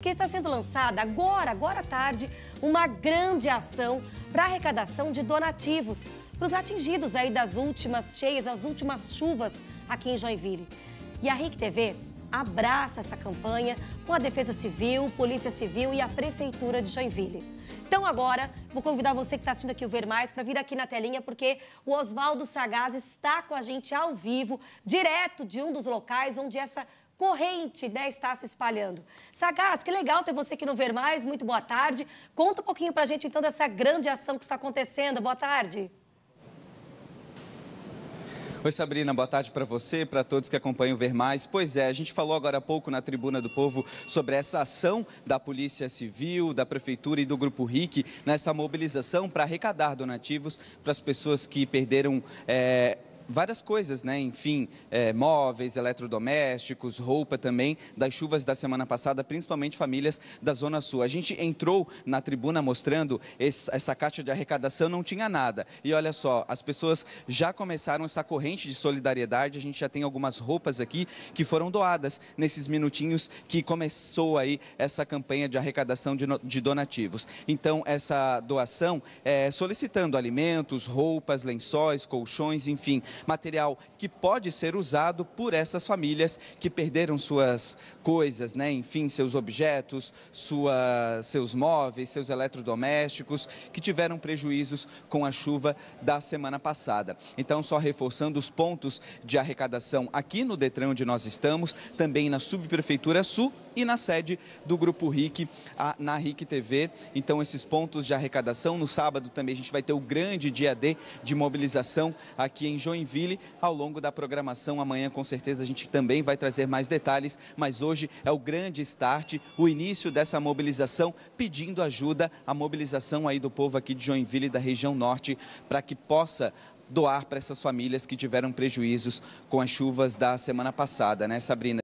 que está sendo lançada agora, agora à tarde, uma grande ação para arrecadação de donativos para os atingidos aí das últimas cheias, as últimas chuvas aqui em Joinville. E a RIC TV abraça essa campanha com a Defesa Civil, Polícia Civil e a Prefeitura de Joinville. Então agora, vou convidar você que está assistindo aqui o Ver Mais para vir aqui na telinha, porque o Oswaldo Sagaz está com a gente ao vivo, direto de um dos locais onde essa corrente né, está se espalhando. Sagaz, que legal ter você aqui no Ver Mais, muito boa tarde. Conta um pouquinho para a gente então dessa grande ação que está acontecendo. Boa tarde. Oi, Sabrina, boa tarde para você, para todos que acompanham o Ver Mais. Pois é, a gente falou agora há pouco na Tribuna do Povo sobre essa ação da Polícia Civil, da Prefeitura e do Grupo RIC nessa mobilização para arrecadar donativos para as pessoas que perderam. É várias coisas, né? Enfim, é, móveis, eletrodomésticos, roupa também, das chuvas da semana passada, principalmente famílias da Zona Sul. A gente entrou na tribuna mostrando esse, essa caixa de arrecadação, não tinha nada. E olha só, as pessoas já começaram essa corrente de solidariedade, a gente já tem algumas roupas aqui que foram doadas nesses minutinhos que começou aí essa campanha de arrecadação de, de donativos. Então, essa doação é solicitando alimentos, roupas, lençóis, colchões, enfim, material que pode ser usado por essas famílias que perderam suas coisas, né? enfim, seus objetos, sua, seus móveis, seus eletrodomésticos, que tiveram prejuízos com a chuva da semana passada. Então, só reforçando os pontos de arrecadação aqui no Detran, onde nós estamos, também na Subprefeitura Sul e na sede do Grupo RIC, na RIC TV. Então, esses pontos de arrecadação. No sábado também a gente vai ter o grande dia D de mobilização aqui em Joinville. Ao longo da programação, amanhã com certeza a gente também vai trazer mais detalhes, mas hoje é o grande start, o início dessa mobilização, pedindo ajuda, a mobilização aí do povo aqui de Joinville e da região norte, para que possa doar para essas famílias que tiveram prejuízos com as chuvas da semana passada, né, Sabrina?